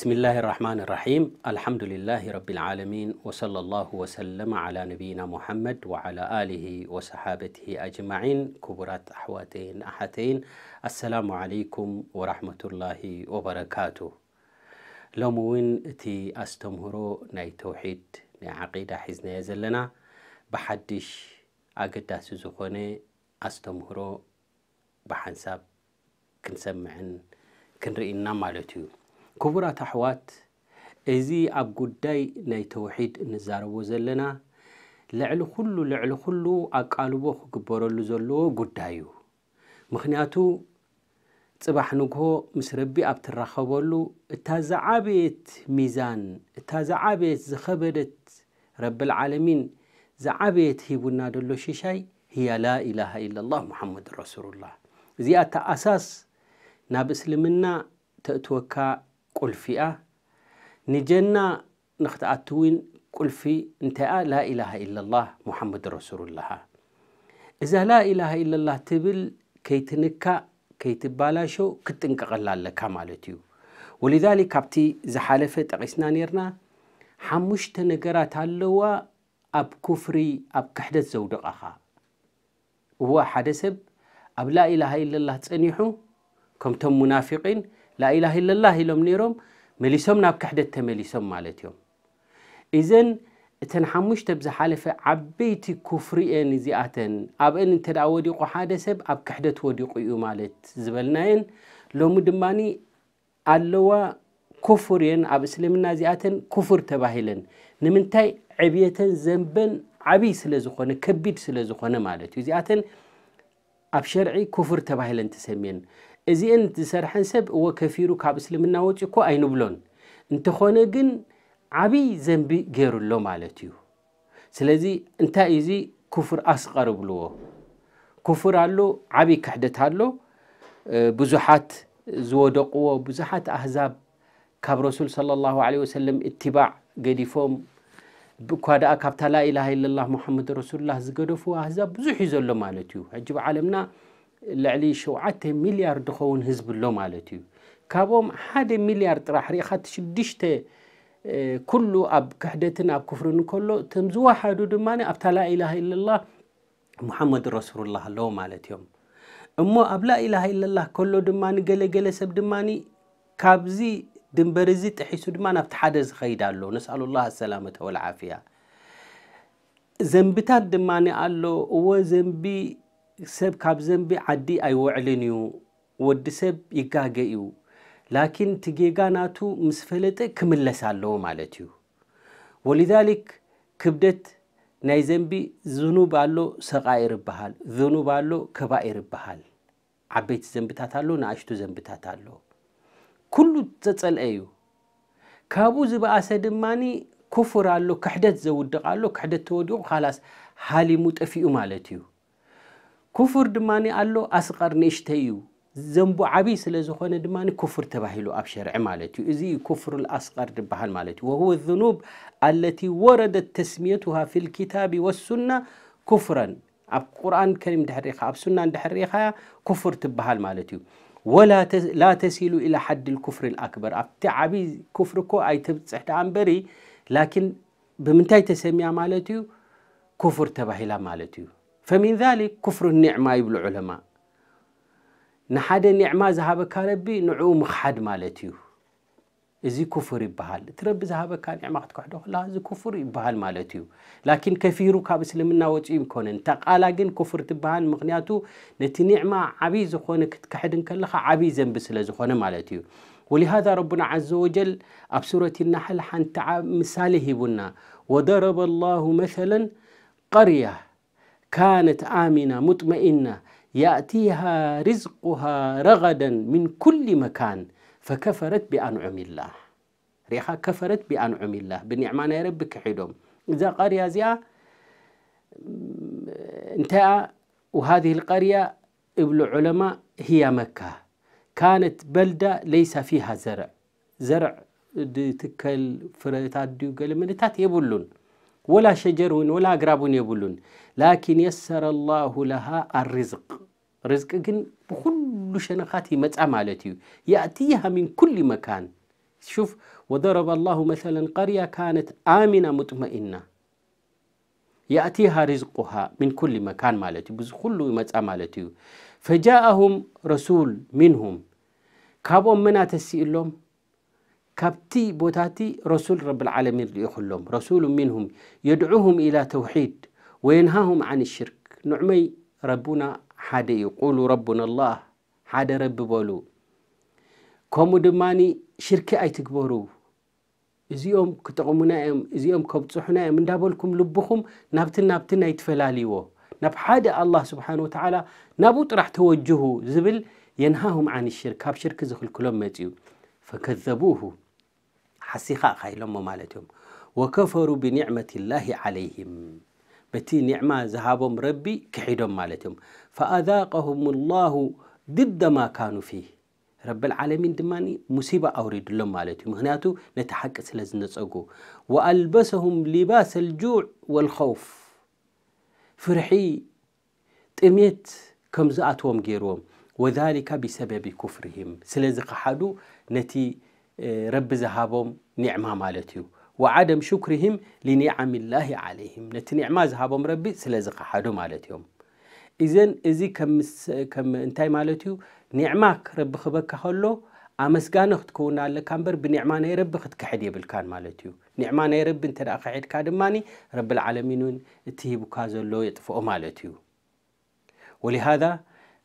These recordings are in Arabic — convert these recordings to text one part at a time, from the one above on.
بسم الله الرحمن الرحيم الحمد لله رب العالمين وصلى الله وسلم على نبينا محمد وعلى آله وصحابته أجمعين كبرات أحواتين أحتين السلام عليكم ورحمة الله وبركاته لوموين تي أستمهرو ناي توحيد ناي عقيدة ዓቂዳ يزلنا بحدش أقدا ኣገዳሲ أستمهرو بحنساب كنسمعن كنرئينا ክንርኢና ክቡራት ኣሕዋት እዚ ኣብ ጉዳይ ናይ ተውሒድ እንዛረቦ ዘለና ልዕሊ ኩሉ ልዕሊ ኩሉ ኣቃልቦ ክግበረሉ ዘለዎ ጉዳይ እዩ ምክንያቱ ፅባሕ ንግሆ ምስ ረቢ ኣብ ትራኸበሉ እታ ዝዓበየት ሚዛን እታ ዝዓበየት ዝኸበደት ረብልዓለሚን ዝዓበየት ሂቡና ደሎ ሽሻይ هي لا إله إلا الله محمد رسول الله زيادة أساس ناب إسلمنا تأتوكا كلفئة نجنا نختأتوين كلفي انتاء لا إله إلا الله محمد رسول الله إذا لا إله إلا الله تبل كي تنكا كي تبالاشو كتنك غلال لك مالتيو ولذلك كابتي زحالفة تغيسنا نيرنا حموش تنقرات اللوا أب كفري أب كحدث زود أخا هو حدث أب لا إله إلا الله تسنيحو كمتم منافقين ላኢላህ ኢለላ ኢሎም ነይሮም መሊሶም ናብ ክሕደት ተመሊሶም ማለት እዮም እዘን እተን ሓሙሽተ ብዝሓለፈ ዓበይቲ ኩፍሪ እየን እዚኣተን ኣብአን እንተ ደኣ ወዲቑ ሓደ ሰብ ኣብ ክሕደት ወዲቑ እዩ ማለት ዝበልናየን ሎሚ ድማኒ ኣለዋ ኩፍር እየን ኣብ እስልምና እዚኣተን ኩፍር ተባሂለን ንምንታይ ዕብየተን ዘንበን ዓብይ ስለ ዝኾነ ከቢድ ስለ ዝኾነ ማለት እዩ እዚኣተን ኣብ ሸርዒ ኩፍር ተባሂለን ተሰሚየን እዚአን ዝሰርሐን ሰብ እዎ ከፊሩ ካብ እስልምና ወፂ እኮ ኣይንብሎን እንተኾነ ግን ዓብይ ዘንቢ ገይሩሎ ማለት እዩ ስለዚ እንታይ እዚ ክፍር ኣስቀር ብልዎ ክፍር ኣሎ ዓብይ ክሕደት ኣሎ ብዙሓት ዝወደቕዎ ብዙሓት ኣህዛብ ካብ ረሱል صለ ላه ለ ወሰለም እትባዕ ገዲፎም እኳ ደኣ ካብታ ላኢላሃ ኢለላ ሙሓመድ ረሱሉላ ዝገደፉ ኣህዛብ ብዙሕ እዩ ዘሎ ማለት እዩ ሕጂ ብዓለምና ልዕሊ 7 ሚልያርድ ዝኸውን ህዝቢ ኣሎ ማለት እዩ ካብኦም ሓደ ሚልያርድ ጥራሕ ሪኢኻ እቲ ሽዱሽተ ኩሉ ኣብ ክሕደትን ኣብ ክፍርን እንከሎ እቶም ዝወሓዱ ድማ ኣብታ ላኢላሃ ኢለላ ሙሓመድ ረሱሉላ ኣለዎ ማለት እዮም እሞ ኣብ ላኢላሃ ኢለላ ከሎ ድማ ገለገለ ሰብ ድማ ካብዚ ድንበር እዚ ጥሒሱ ድማ ናብቲ ሓደ ዝኸይድ ኣሎ ነስኣሉ ላ ሰላመተ ወልዓፍያ ዘንብታት ድማ ኣሎ እወ ዘንቢ ሰብ ካብ ዘንቢ ዓዲ ኣይውዕልን እዩ ወዲ ሰብ ይጋገ እዩ ላኪን እቲ ጌጋ ናቱ ምስ ፈለጠ ክምለስ ኣለዎ ማለት እዩ ወሊዛሊክ ክብደት ናይ ዘንቢ ዝኑብ ኣሎ ሰቃኢር ይበሃል ዝኑብ ኣሎ ከባኢር ይበሃል ዓበይቲ ዘንብታት ኣሎ ንኣሽቱ ዘንብታት ኣሎ ኩሉ ዘፀልአ እዩ ካብኡ ዝበኣሰ ድማኒ ኩፍር ኣሎ ክሕደት ዘውድቕ ኣሎ ክሕደት ተወዲቑ ካላስ ሃሊሙ ጠፊኡ ማለት እዩ كفر دماني ألو أسقر نشتيو زنب عبيس لزخون دماني كفر تباهلو أبشر عمالتي إذي كفر الأصغر دبهال مالتي وهو الذنوب التي وردت تسميتها في الكتاب والسنة كفرا أب قرآن كريم دحريخا أب سنة دحريخا كفر تبهال مالتي ولا تس لا تسيلوا إلى حد الكفر الأكبر أب تعبي كفركو أي تبتسح بري لكن بمنتاي تسميها مالتي كفر تباهلا مالتي فمن ذلك كفر النعمة يبل علماء نحاد النعمة زهبك ربي نعوم مخحد مالتيه إزي كفر يبهال ترب زهبك نعمة تكحدو لا إزي كفر يبهال مالتيه لكن كفيرو كاب سلمنا وتيم كونن تقالا جن كفر تبهال مغنياته نتي نعمة عبيز خونك كتكحدن كلها عبي زنب سلا زخونة مالتيو ولهذا ربنا عز وجل أب سورة النحل حنتع مثاله بنا وضرب الله مثلا قرية كانت آمنة مطمئنة يأتيها رزقها رغدا من كل مكان فكفرت بأنعم الله ريحة كفرت بأنعم الله بنعمان يا ربك حدوم إذا قرية زيا انتهى وهذه القرية ابل علماء هي مكة كانت بلدة ليس فيها زرع زرع تكل فريتات ديو قال يبلون ولا شجر ولا أقراب يبلون لكن يسر الله لها الرزق رزق جن بكل شنقاتي متى مالتي يأتيها من كل مكان شوف وضرب الله مثلا قرية كانت آمنة مطمئنة يأتيها رزقها من كل مكان مالتي بس كله متى مالتي فجاءهم رسول منهم كابو منا تسئلهم كابتي بوتاتي رسول رب العالمين ليخلهم رسول منهم يدعوهم إلى توحيد وينهاهم عن الشرك نعمي ربنا حد يقول ربنا الله حد رب بولو كومو دماني شركة أي تكبرو إزيوم كتقومنا يوم إزيوم كبتصحنا يوم من دابلكم لبخم نبتن نبتن يتفلاليو نب حد الله سبحانه وتعالى نبوت راح توجهه زبل ينهاهم عن الشرك هاب شرك زخ كلهم متيو فكذبوه حسيخا خيلهم مالتهم وكفروا بنعمة الله عليهم بتي نعمة زهابهم ربي كحيدهم مالتهم فأذاقهم الله ضد ما كانوا فيه رب العالمين دماني مصيبة أوريد لهم مالتهم هناتو نتحقق نتحق سلزنصقو وألبسهم لباس الجوع والخوف فرحي تميت كم ዝኣትዎም جيروم وذلك بسبب كفرهم ስለዚ ከሓዱ نتي ረቢ ዝሃቦም ኒዕማ ማለት እዩ ወዓደም ሽኩርህም ሊኒዓም ላሂ ዓለይህም ነቲ ኒዕማ ዝሃቦም ረቢ ስለዚ ከሓዱ ማለት እዮም እዘን እዚ እንታይ ማለት እዩ ኒዕማክ ረቢ ክበካ ከሎ ኣመስጋነ ክትከውና ኣለካ እምበር ብኒዕማ ናይ ረቢ ክትክሕድ የብልካን ማለት እዩ ኒዕማ ናይ ረቢ እንተ ደኣ ክሕድካ ድማኒ ረብልዓለሚን እውን እትሂቡካ ዘሎ የጥፍኦ ማለት እዩ ወሊሃذ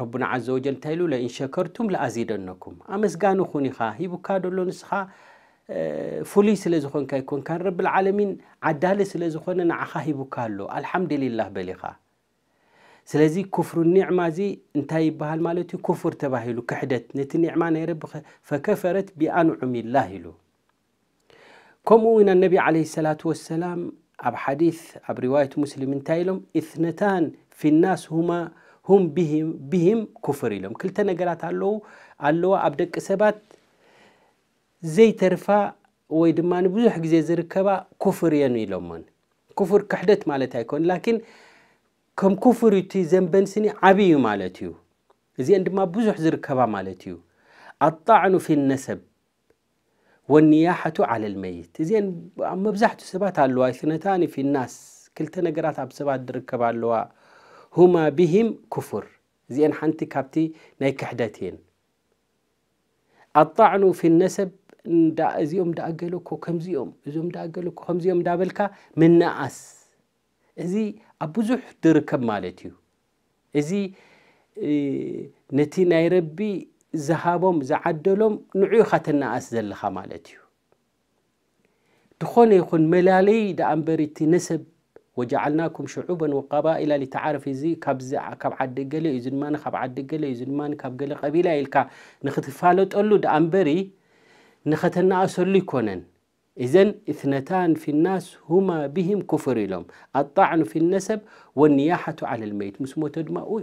ረቡና ዓዘ ወጀል እንታይ ኢሉ ለኢንሸከርቱም ለኣዚደነኩም ኣመስጋኑ ኹን ኢኻ ሂቡካ ደሎ ንስኻ ፍሉይ ስለ ዝኾንካ ይኮንካን ረብልዓለሚን ዓዳሊ ስለ ዝኾነ ንዓኻ ሂቡካ ኣሎ አልሓምድልላህ በሊኻ ስለዚ ክፍሩ ኒዕማ እዚ እንታይ ይበሃል ማለት እዩ ክፍር ተባሂሉ ክሕደት ነቲ ኒዕማ ናይ ረቢ ፈከፈረት ቢኣንዑሚላህ ኢሉ ከምኡ እውን ኣነቢ ዓለ ሰላት ወሰላም ኣብ ሓዲث ኣብ ሪዋየት ሙስሊም እንታይ ኢሎም እትነታን ፊናስ ሁማ ሁም ብሂም ኩፍር ኢሎም ክልተ ነገራት ኣለዉ ኣለዋ ኣብ ደቂ ሰባት ዘይተርፋ ወይ ድማ ንብዙሕ ግዜ ዝርከባ ኩፍር እየን ኢሎምን ኩፍር ክሕደት ማለት ኣይኮን ላኪን ከም ኩፍር እቲ ዘንበን ዘንበንስኒ ዓብይ ማለት እዩ እዚአን ድማ ብዙሕ ዝርከባ ማለት እዩ ኣጣዕኑ ፊ ነሰብ ወኒያሓቱ ዓለ ልመይት እዚአን ኣብ መብዛሕትኡ ሰባት ኣለዋ ስነታኒ ፊ ናስ ክልተ ነገራት ኣብ ሰባት ዝርከባ ኣለዋ ሁማ ብሂም ክፍር እዚአን ሓንቲ ካብቲ ናይ ክሕደት እየን ኣጣዕኑ ፊ ነሰብ እዚኦም ዳኣገለኮ ከምዚኦም እዚኦም ዳኣገለኮ ከምዚኦም ዳበልካ ምነኣስ እዚ ኣብ ብዙሕ ድርከብ ማለት እዩ እዚ ነቲ ናይ ረቢ ዝሃቦም ዝዓደሎም ንዑ ኢኻ ትነኣስ ዘለኻ ማለት እዩ ድኾነ ይኹን መላለይ ዳኣ እንበሪቲ ነሰብ وجعلناكم شعوبا وقبائل لتعارف እዚ ካብ ዓዲ ገለ እዩ ድማ ካብ ዓዲ ገለ እዩ قبيلة ካብ ገለ ቀቢላ ኢልካ ንክትፋለጠሉ ደኣ እንበሪ ንኸተናእሰሉ كونن إذن اثنتان في الناس هما بهم كفر لهم الطعن في النسب والنياحة على الميت مس موت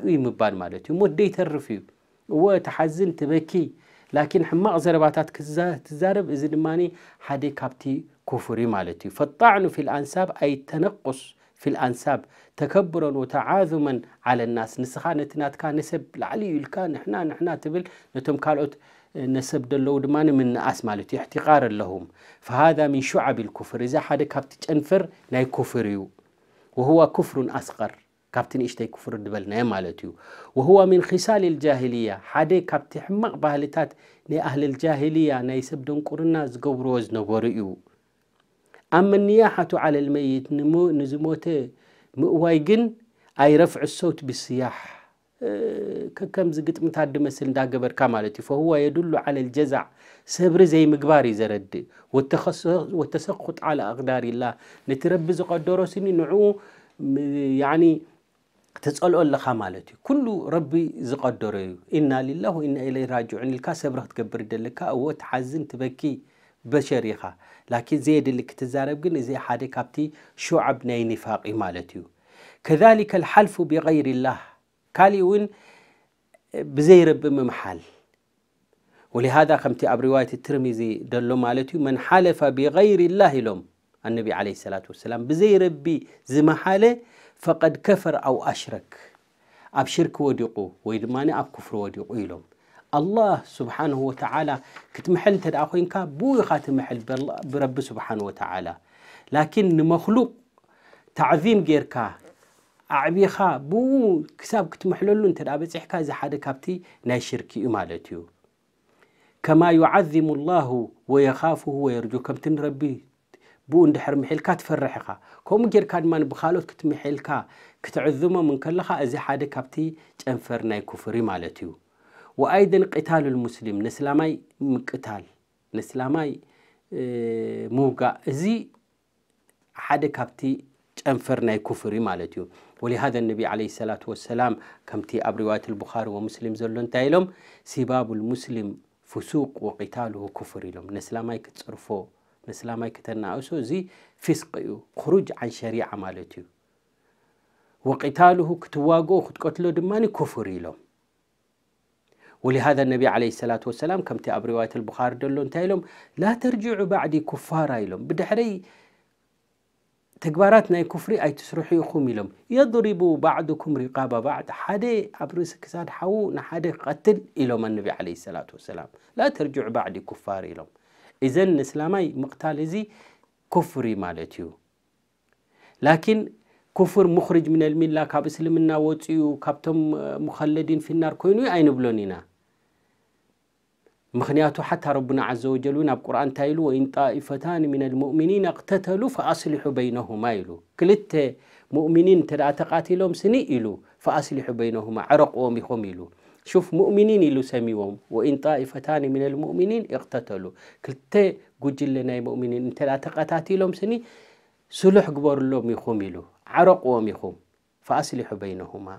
ويمبان مالتي مالت موت دي يترف وتحزن تبكي لكن حما أغزرباتات تزارب إذن ماني حدي كابتي كفري مالتي فالطعن في الأنساب أي تنقص في الأنساب تكبرا وتعاظما على الناس نسخة نتنات كان نسب لعلي يلكا نحنا نحنا تبل نتم كالوت نسب دلو دمان من أسمالت احتقار لهم فهذا من شعب الكفر إذا حدا كابتش أنفر ناي كفريو وهو كفر أصغر كابتن إشتاي كفر دبل ناي مالتيو وهو من خصال الجاهلية حدا كابتح مقبالتات ناي أهل الجاهلية ناي سب دون كورنا زقوروز نغوريو أما النياحة على الميت نمو نزموت مؤواي أي رفع الصوت بالسياح أه، كم زقت متعد مثل داقبر كمالتي فهو يدل على الجزع سبر زي مقباري زرد والتسخط على أقدار الله نتربز قدر سني نعو يعني تسأل الله خمالتي كل ربي زقدر إنا لله وإنا إليه راجعون الكا سبره تقبر دلك أو تحزن تبكي بشريخة لكن زيد اللي كتزارب قلن زي حادة كابتي شو ناي نفاقي مالتيو كذلك الحلف بغير الله كاليون بزي رب ممحل ولهذا خمتي أب رواية الترمذي دلو مالتيو من حلف بغير الله لهم النبي عليه الصلاة والسلام بزي ربي زمحالة فقد كفر أو أشرك أبشرك شرك وديقو ويدماني أبكفر كفر وديقو لهم الله ስብሓንه ወተላ ክትምሕል እንተ ኮይንካ ብውኢኻ ትምሕል ብረቢ ስብሓን ወተላ ላኪን ንመክሉቅ ታዕዚም ጌርካ ኣዕቢኻ ብኡ ክሳብ ክትምሕለሉ እንተ በፂሕካ እዚ ሓደ ካብቲ ናይ ሽርክ እዩ ማለት እዩ ከማ ዩዓዚሙ ላሁ ወየኻፍሁ ወየርጁ ከምቲ ንረቢ ብኡ እንድሕር ምሒልካ ትፈርሕ ኢኻ ከምኡ ጌርካ ድማ ብካልኦት ክትምሒልካ ክትዕዝሞም እንከለኻ እዚ ሓደ ካብቲ ጨንፈር ናይ ኩፍሪ ማለት እዩ وأيضا قتال المسلم نسلامي مقتال نسلامي آه، موقع زي حد كابتي أنفرنا كفري مالتي ولهذا النبي عليه الصلاة والسلام كمتي أبروات البخاري ومسلم زلون تايلوم سباب المسلم فسوق وقتاله كفري لهم نسلامي كتصرفو نسلامي كتناقصو زي فسق خروج عن شريعة مالتي وقتاله كتواقو كتقتلو دماني كفري لهم ولهذا النبي عليه الصلاة والسلام كم تأب رواية البخاري دلون تايلوم لا ترجعوا بعدي كفارا إلوم بدحري تقباراتنا كفري أي تسرحي أخوم إلوم يضربوا بعضكم رقاب بعد حدي أبرس كساد حو نحدي قتل إلوم النبي عليه الصلاة والسلام لا ترجع بعدي كفار إلوم إذن نسلامي مقتال زي كفري مالتيو لكن كفر مخرج من الملة كاب سلمنا وطيو كابتم مخلدين في النار كوينو أين بلونينا مخنياتو حتى ربنا عز وجل ناب قرآن تايلو وإن طائفتان من المؤمنين اقتتلوا فأصلحوا بينهما إلو كلت مؤمنين تدعى تقاتلهم سني إلو فأصلحوا بينهما عرق ومهم إلو شوف مؤمنين إلو سميهم وإن طائفتان من المؤمنين اقتتلوا كلتة قجل لنا مؤمنين تدعى تقاتلهم سني سلح قبر لهم يخم إلو عرق ومهم فأصلحوا بينهما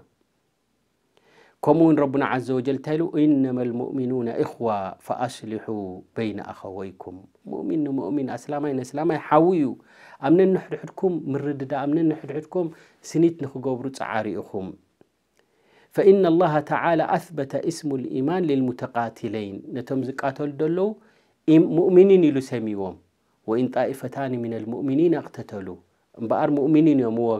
كمون ربنا عز وجل تلو إنما المؤمنون إخوة فأصلحوا بين أخويكم مؤمن مؤمن أسلامي نسلامي حاويو أمن نحرحكم مردد أمن نحرحكم سنيت نخقبر أخوم فإن الله تعالى أثبت اسم الإيمان للمتقاتلين نتم زقاتل دلو مؤمنين سميوهم وإن طائفتان من المؤمنين اقتتلوا እምበኣር ሙእሚኒን እዮም ዎ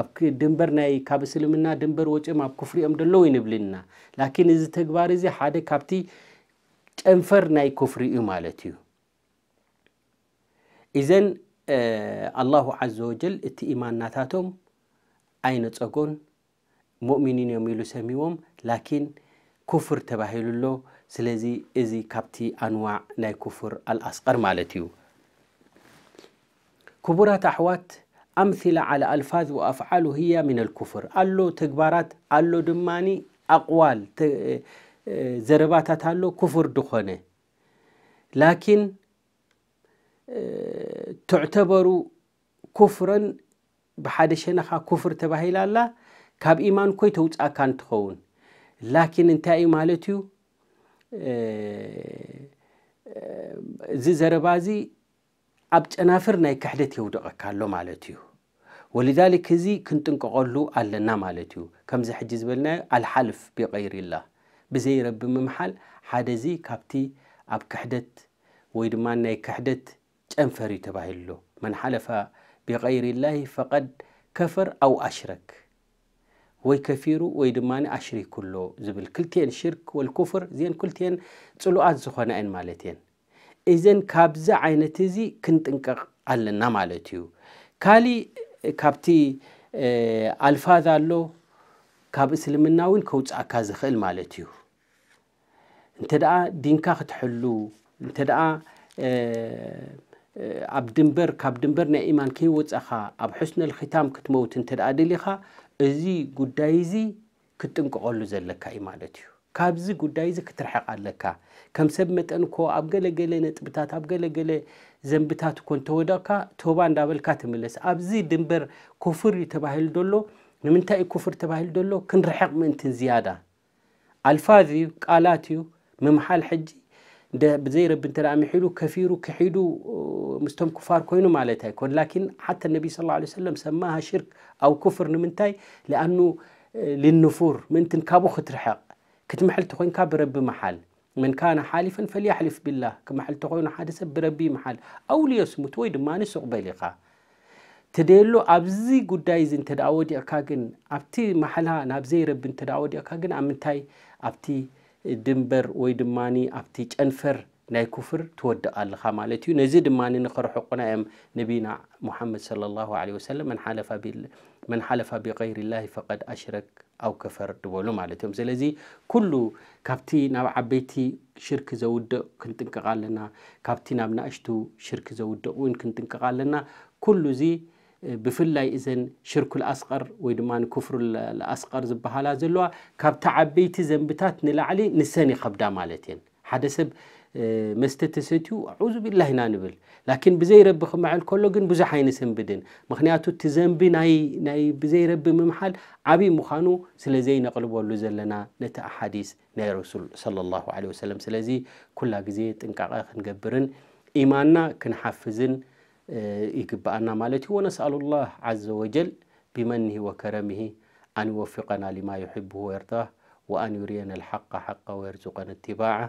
ኣብ ድንበር ናይ ካብ እስልምና ድንበር ወፂኦም ኣብ ክፍሪ እዮም ደለዉ ይንብልና ላኪን እዚ ተግባር እዚ ሓደ ካብቲ ጨንፈር ናይ ክፍሪ እዩ ማለት እዩ እዘን ኣላሁ ዓዘ ወጀል እቲ ኢማንናታቶም ኣይነፀጎን ሙእሚኒን እዮም ኢሉ ሰሚዎም ላኪን ኩፍር ተባሂሉ ኣሎ ስለዚ እዚ ካብቲ ኣንዋዕ ናይ ክፍር ኣልኣስቀር ማለት እዩ كبرات أحوات أمثلة على ألفاظ وأفعال هي من الكفر ألو تكبارات ألو دماني أقوال آه، زرباتات ألو كفر دخونه لكن آه، تعتبر كفرا بحد شنخا كفر تبهيل الله كاب إيمان كوي توت أكان تخون لكن انتا مالتيو آه، زي زربازي ኣብ ጨናፍር ናይ ክሕደት የውደቐካ ኣሎ ማለት ولذلك هزي كنت نقولو على نامالتيو كم زي حجز بلنا الحلف بغير الله بزي رب ممحل حدا زي كابتي أب كحدت ويدمان ناي كحدت جنفري تباهلو من حلف بغير الله فقد كفر أو أشرك ويكفيرو ويدمان أشري كله زبل كلتين الشرك والكفر زين كلتين تسلوات زخنائن مالتين እዘን ካብዚ ዓይነት እዚ ክንጥንቀቕ ኣለና ማለት እዩ ካሊእ ካብቲ ኣልፋዝ ኣሎ ካብ እስልምና እውን ከውፃእካ ዝኽእል ማለት እዩ እንተ ደኣ ዲንካ ክትሕሉ እንተ ደኣ ኣብ ድንበር ካብ ድንበር ናይ ኢማን ከይወፀኻ ኣብ ሕስነል ኺታም ክትመውት እንተ ደኣ ደሊኻ እዚ ጉዳይ እዚ ክትጥንቀቐሉ ዘለካ እዩ ማለት እዩ ካብዚ ጉዳይ እዚ ክትርሕቕ ኣለካ ከም ሰብ መጠን ኮ ኣብ ገለገለ ነጥብታት ኣብ ገለገለ ዘንብታት እኮ እንተወዳካ ቶባ እንዳበልካ ትምለስ ኣብዚ ድንበር ኩፍር እዩ ተባሂሉ ደሎ ንምንታይ እዩ ኩፍር ተባሂሉ ደሎ ክንርሕቕ ምእንትን ዝያዳ ኣልፋዝ እዩ ቃላት እዩ ምምሓል ሕጂ ብዘይ ረቢ እንተ ሚሒሉ ከፊሩ ክሒዱ ምስቶም ኩፋር ኮይኑ ማለት ኣይኮን ላኪን ሓተ ነቢ ስ ላ ሰለም ሰማሃ ሽርክ ኣብ ኩፍር ንምንታይ ለኣኑ ልንፉር ምእንትን ካብኡ ክትርሕቕ ክትምሕል ተኮይንካ ብረቢ መሓል መን ካነ ሓሊፈን ፈልያሕልፍ ቢላህ ክምሕል ኮይኑ ሓደ ሰብ ብረቢ መሓል ኣው ልየስሙት ወይ ድማ ንስቕበል ኢኻ ተደየሎ ኣብዚ ጉዳይ እዚ እንተ ደኣ ወዲቕካ ግን ኣብቲ ማሓልሃ ናብ ረቢ እንተ ደኣ ወዲቕካ ግን ኣብ ምንታይ ኣብቲ ድንበር ወይ ድማኒ ኣብቲ ጨንፈር ናይ ክፍር ትወድቕ ኣለኻ ማለት እዩ ነዚ ድማ ንኽርሕቑና እዮም ነቢና ሙሓመድ صለ ላሁ ለ ወሰለም መንሓለፋ ሓለፋ من حلف بغير الله فقد أشرك أو كفر دولو مالتهم زلزي كلو كابتي ناب عبيتي شرك زود كنت لنا كابتي ناب ناشتو شرك زود وين كنت لنا كلو زي بفل لاي إذن شرك الأسقر ويدمان كفر الأسقر زبها لازلوا كابتا عبيتي زنبتات نلعلي نساني خبدا مالتين حدث مستتسيتو أعوذ بالله نانبل لكن بزي رب مع الكل جن بزحين سنبدن مخنياتو تزنب ناي ناي بزي رب ممحل عبي مخانو سلزي نقلب ولو زلنا نتا أحاديث ناي رسول صلى الله عليه وسلم سلزي كل جزيت إنك آخن جبرن إيماننا كن حفزن يقبأنا مالتي ونسأل الله عز وجل بمنه وكرمه أن يوفقنا لما يحبه ويرضاه وأن يرينا الحق حقا ويرزقنا اتباعه